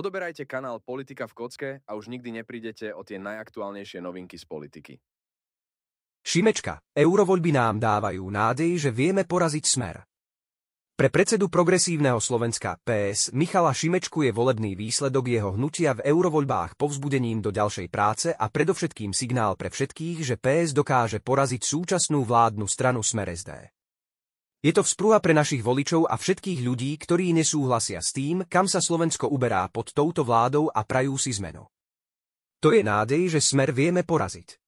Odoberajte kanál Politika v kocke a už nikdy neprídete o tie najaktuálnejšie novinky z politiky. Šimečka, eurovoľby nám dávajú nádej, že vieme poraziť smer. Pre predsedu progresívneho Slovenska PS Michala Šimečku je volebný výsledok jeho hnutia v eurovoľbách povzbudením do ďalšej práce a predovšetkým signál pre všetkých, že PS dokáže poraziť súčasnú vládnu stranu Smer SD. Je to vzprúha pre našich voličov a všetkých ľudí, ktorí nesúhlasia s tým, kam sa Slovensko uberá pod touto vládou a prajú si zmenu. To je nádej, že smer vieme poraziť.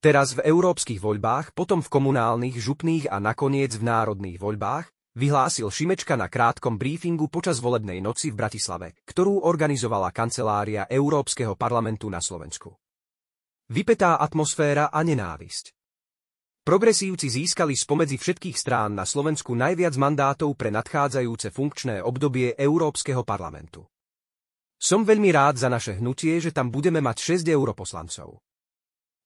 Teraz v európskych voľbách, potom v komunálnych, župných a nakoniec v národných voľbách, vyhlásil Šimečka na krátkom briefingu počas volebnej noci v Bratislave, ktorú organizovala kancelária Európskeho parlamentu na Slovensku. Vypetá atmosféra a nenávisť. Progresívci získali spomedzi všetkých strán na Slovensku najviac mandátov pre nadchádzajúce funkčné obdobie Európskeho parlamentu. Som veľmi rád za naše hnutie, že tam budeme mať 6 europoslancov.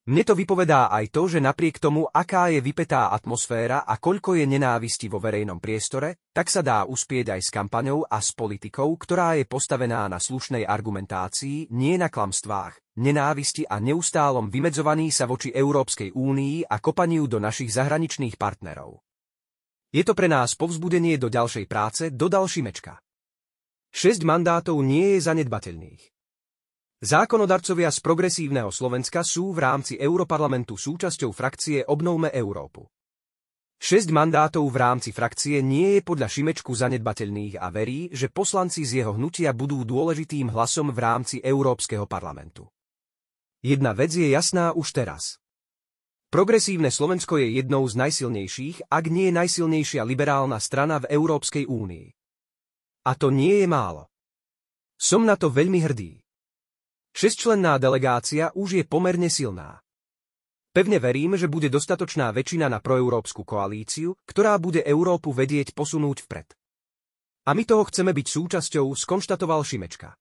Mne to vypovedá aj to, že napriek tomu, aká je vypetá atmosféra a koľko je nenávisti vo verejnom priestore, tak sa dá uspieť aj s kampaňou a s politikou, ktorá je postavená na slušnej argumentácii, nie na klamstvách, nenávisti a neustálom vymedzovaní sa voči Európskej únii a kopaniu do našich zahraničných partnerov. Je to pre nás povzbudenie do ďalšej práce, dodal Šimečka. Šesť mandátov nie je zanedbateľných. Zákonodarcovia z progresívneho Slovenska sú v rámci Európarlamentu súčasťou frakcie Obnovme Európu. Šesť mandátov v rámci frakcie nie je podľa Šimečku zanedbateľných a verí, že poslanci z jeho hnutia budú dôležitým hlasom v rámci Európskeho parlamentu. Jedna vec je jasná už teraz. Progresívne Slovensko je jednou z najsilnejších, ak nie je najsilnejšia liberálna strana v Európskej únii. A to nie je málo. Som na to veľmi hrdý. Šesťčlenná delegácia už je pomerne silná. Pevne verím, že bude dostatočná väčšina na proeurópsku koalíciu, ktorá bude Európu vedieť posunúť vpred. A my toho chceme byť súčasťou, skonštatoval Šimečka.